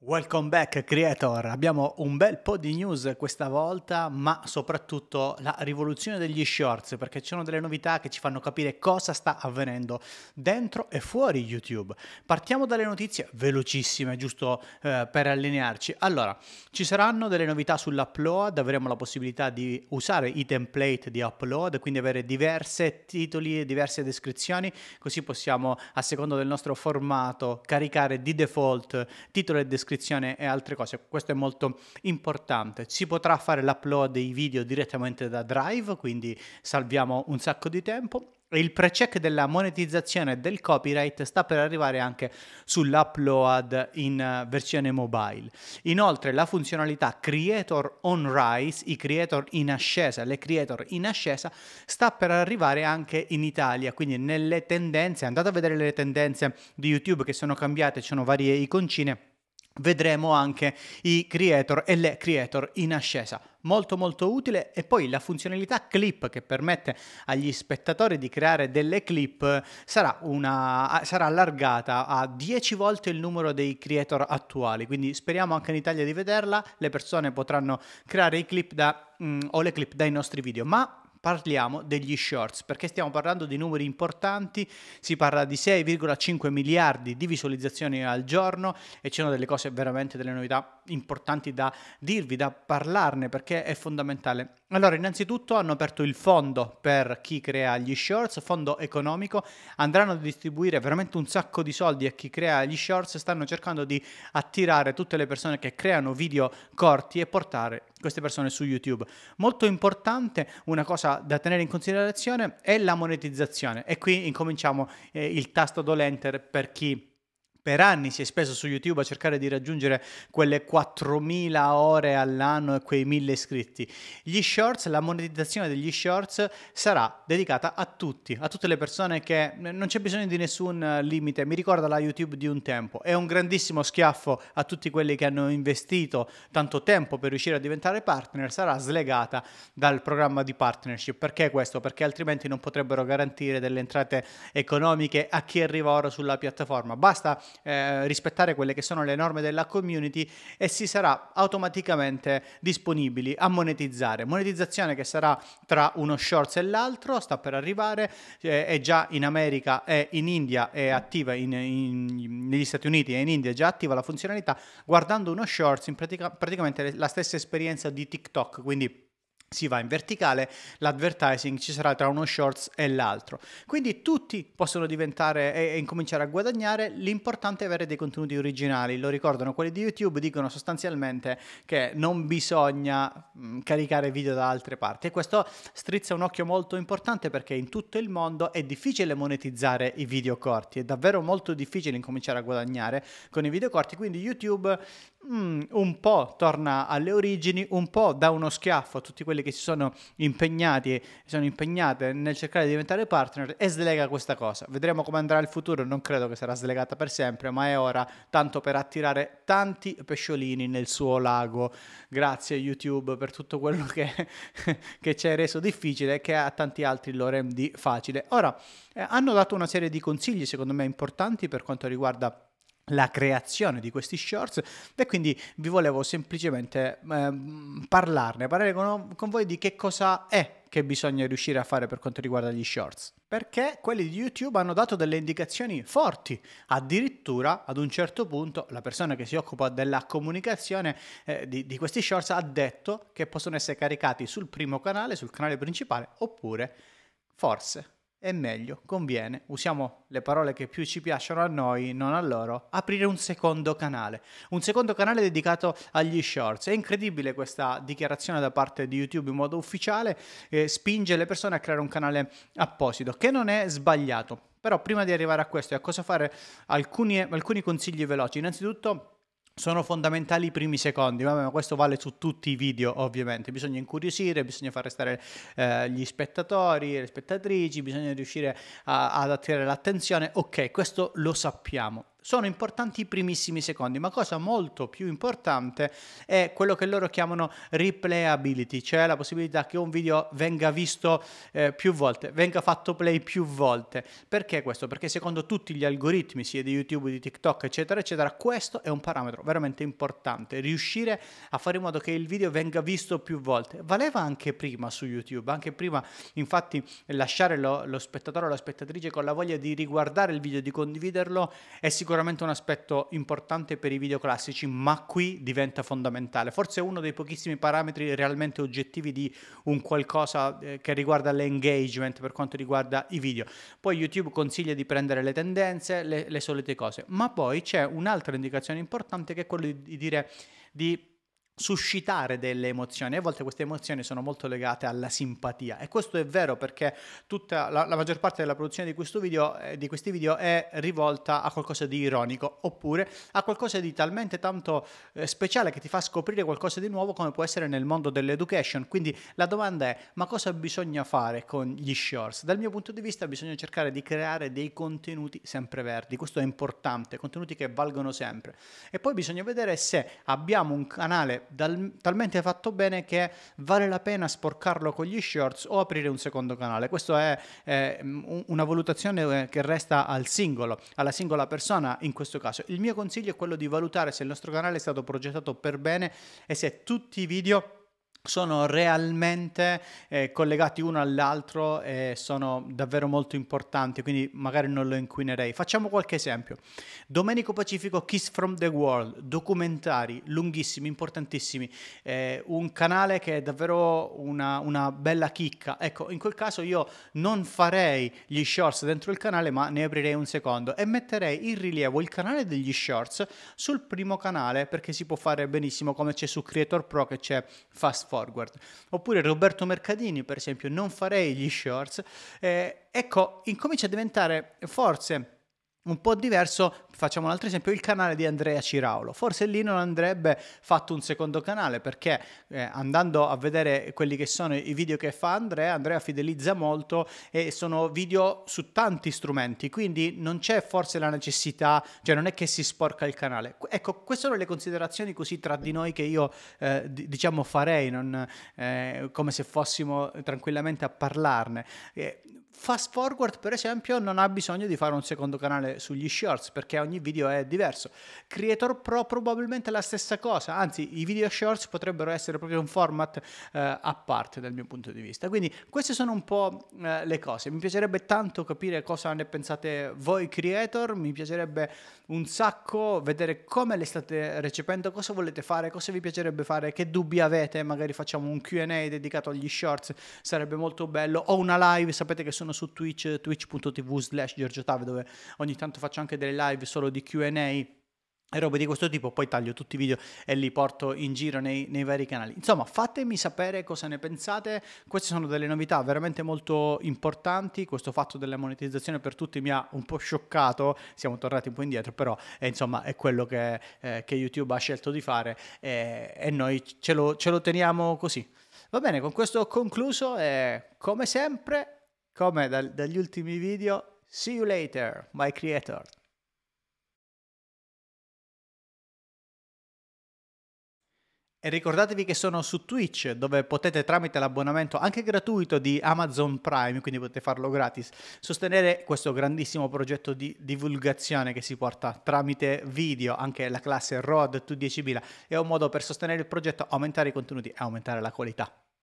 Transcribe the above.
Welcome back creator, abbiamo un bel po' di news questa volta ma soprattutto la rivoluzione degli shorts perché ci sono delle novità che ci fanno capire cosa sta avvenendo dentro e fuori YouTube. Partiamo dalle notizie velocissime giusto eh, per allinearci. Allora, ci saranno delle novità sull'upload, avremo la possibilità di usare i template di upload, quindi avere diversi titoli e diverse descrizioni, così possiamo a seconda del nostro formato caricare di default titolo e descrizione descrizione e altre cose. Questo è molto importante. Si potrà fare l'upload dei video direttamente da Drive, quindi salviamo un sacco di tempo. il pre-check della monetizzazione del copyright sta per arrivare anche sull'upload in eh, versione mobile. Inoltre la funzionalità Creator on Rise, i creator in ascesa, le creator in ascesa, sta per arrivare anche in Italia, quindi nelle tendenze, andate a vedere le tendenze di YouTube che sono cambiate, ci sono varie iconcine vedremo anche i creator e le creator in ascesa. Molto molto utile e poi la funzionalità clip che permette agli spettatori di creare delle clip sarà, una, sarà allargata a 10 volte il numero dei creator attuali, quindi speriamo anche in Italia di vederla, le persone potranno creare i clip da, mh, mm, o le clip dai nostri video, ma parliamo degli shorts perché stiamo parlando di numeri importanti, si parla di 6,5 miliardi di visualizzazioni al giorno e ci sono delle cose veramente delle novità importanti da dirvi, da parlarne perché è fondamentale. Allora, innanzitutto hanno aperto il fondo per chi crea gli shorts, fondo economico, andranno a distribuire veramente un sacco di soldi a chi crea gli shorts, stanno cercando di attirare tutte le persone che creano video corti e portare queste persone su YouTube. Molto importante, una cosa da tenere in considerazione è la monetizzazione e qui incominciamo eh, il tasto dolente per chi per anni si è speso su YouTube a cercare di raggiungere quelle 4.000 ore all'anno e quei 1.000 iscritti. Gli shorts, la monetizzazione degli shorts sarà dedicata a tutti, a tutte le persone che non c'è bisogno di nessun limite. Mi ricorda la YouTube di un tempo. È un grandissimo schiaffo a tutti quelli che hanno investito tanto tempo per riuscire a diventare partner. Sarà slegata dal programma di partnership. Perché questo? Perché altrimenti non potrebbero garantire delle entrate economiche a chi arriva ora sulla piattaforma. Basta eh, rispettare quelle che sono le norme della community e si sarà automaticamente disponibili a monetizzare. Monetizzazione che sarà tra uno shorts e l'altro, sta per arrivare, eh, è già in America e in India, è attiva in, in, negli Stati Uniti e in India, è già attiva la funzionalità. Guardando uno shorts, in pratica, praticamente la stessa esperienza di TikTok, quindi si va in verticale, l'advertising ci sarà tra uno shorts e l'altro. Quindi tutti possono diventare e, e, incominciare a guadagnare, l'importante è avere dei contenuti originali. Lo ricordano quelli di YouTube, dicono sostanzialmente che non bisogna mh, mm, caricare video da altre parti e questo strizza un occhio molto importante perché in tutto il mondo è difficile monetizzare i video corti, è davvero molto difficile incominciare a guadagnare con i video corti, quindi YouTube mm, un po' torna alle origini, un po' dà uno schiaffo a tutti quelli che si sono impegnati, e sono impegnate nel cercare di diventare partner e slega questa cosa. Vedremo come andrà il futuro, non credo che sarà slegata per sempre, ma è ora tanto per attirare tanti pesciolini nel suo lago. Grazie YouTube per tutto quello che, che ci hai reso difficile e che a tanti altri lo rendi facile. Ora, eh, hanno dato una serie di consigli secondo me importanti per quanto riguarda la creazione di questi shorts e quindi vi volevo semplicemente eh, parlarne, parlare con, con voi di che cosa è che bisogna riuscire a fare per quanto riguarda gli shorts perché quelli di YouTube hanno dato delle indicazioni forti. Addirittura ad un certo punto la persona che si occupa della comunicazione eh, di, di, questi shorts ha detto che possono essere caricati sul primo canale, sul canale principale, oppure forse è meglio, conviene, usiamo le parole che più ci piacciono a noi, non a loro, aprire un secondo canale, un secondo canale dedicato agli shorts. È incredibile questa dichiarazione da parte di YouTube in modo ufficiale, eh, spinge le persone a creare un canale apposito, che non è sbagliato. Però prima di arrivare a questo e a cosa fare, alcuni, alcuni consigli veloci. Innanzitutto sono fondamentali i primi secondi, ma questo vale su tutti i video ovviamente, bisogna incuriosire, bisogna far restare eh, gli spettatori e le spettatrici, bisogna riuscire a, ad attirare l'attenzione, ok, questo lo sappiamo, sono importanti i primissimi secondi, ma cosa molto più importante è quello che loro chiamano replayability, cioè la possibilità che un video venga visto eh, più volte, venga fatto play più volte. Perché questo? Perché secondo tutti gli algoritmi, sia di YouTube, di TikTok, eccetera, eccetera, questo è un parametro veramente importante, riuscire a fare in modo che il video venga visto più volte. Valeva anche prima su YouTube, anche prima infatti lasciare lo, lo spettatore o la spettatrice con la voglia di riguardare il video, di condividerlo, è sicuramente sicuramente un aspetto importante per i video classici, ma qui diventa fondamentale. Forse uno dei pochissimi parametri realmente oggettivi di un qualcosa eh, che riguarda l'engagement per quanto riguarda i video. Poi YouTube consiglia di prendere le tendenze, le, le solite cose, ma poi c'è un'altra indicazione importante che è quella di, di dire di suscitare delle emozioni. e A volte queste emozioni sono molto legate alla simpatia e questo è vero perché tutta la, la maggior parte della produzione di, video, eh, di, questi video è rivolta a qualcosa di ironico oppure a qualcosa di talmente tanto eh, speciale che ti fa scoprire qualcosa di nuovo come può essere nel mondo dell'education. Quindi la domanda è ma cosa bisogna fare con gli shorts? Dal mio punto di vista bisogna cercare di creare dei contenuti sempreverdi, questo è importante, contenuti che valgono sempre. E poi bisogna vedere se abbiamo un canale dal, talmente fatto bene che vale la pena sporcarlo con gli shorts o aprire un secondo canale. Questa è, è mm, una valutazione eh, che resta al singolo, alla singola persona in questo caso. Il mio consiglio è quello di valutare se il nostro canale è stato progettato per bene e se tutti i video sono realmente eh, collegati uno all'altro e sono davvero molto importanti, quindi magari non lo inquinerei. Facciamo qualche esempio. Domenico Pacifico Kiss from the World, documentari lunghissimi, importantissimi, eh, un canale che è davvero una, una, bella chicca. Ecco, in quel caso io non farei gli shorts dentro il canale, ma ne aprirei un secondo e metterei in rilievo il canale degli shorts sul primo canale perché si può fare benissimo come c'è su Creator Pro che c'è Fast Forward forward. Oppure Roberto Mercadini, per esempio, non farei gli shorts. Eh, ecco, incomincia a diventare forse un po' diverso Facciamo un altro esempio, il canale di Andrea Ciraulo. Forse lì non andrebbe fatto un secondo canale perché eh, andando a vedere quelli che sono i video che fa Andrea, Andrea fidelizza molto e sono video su tanti strumenti, quindi non c'è forse la necessità, cioè non è che si sporca il canale. Ecco, queste sono le considerazioni così tra di noi che io eh, diciamo farei, non, eh, come se fossimo tranquillamente a parlarne. Eh, fast Forward, per esempio, non ha bisogno di fare un secondo canale sugli shorts perché ogni video è diverso. Creator Pro probabilmente la stessa cosa, anzi i video shorts potrebbero essere proprio un format eh, a parte dal mio punto di vista. Quindi queste sono un po' eh, le cose. Mi piacerebbe tanto capire cosa ne pensate voi creator, mi piacerebbe un sacco vedere come le state recependo, cosa volete fare, cosa vi piacerebbe fare, che dubbi avete, magari facciamo un QA dedicato agli shorts, sarebbe molto bello, o una live, sapete che sono su Twitch, twitch.tv slash Giorgio Tav dove ogni tanto faccio anche delle live solo solo di QA e robe di questo tipo, poi taglio tutti i video e li porto in giro nei, nei, vari canali. Insomma, fatemi sapere cosa ne pensate, queste sono delle novità veramente molto importanti, questo fatto della monetizzazione per tutti mi ha un po' scioccato, siamo tornati un po' indietro, però è, eh, insomma è quello che, eh, che, YouTube ha scelto di fare eh, e noi ce lo, ce lo teniamo così. Va bene, con questo ho concluso e come sempre, come da, dagli ultimi video, see you later, my creator. E ricordatevi che sono su Twitch dove potete tramite l'abbonamento anche gratuito di Amazon Prime, quindi potete farlo gratis, sostenere questo grandissimo progetto di divulgazione che si porta tramite video, anche la classe Road to 10.000 è un modo per sostenere il progetto, aumentare i contenuti e aumentare la qualità.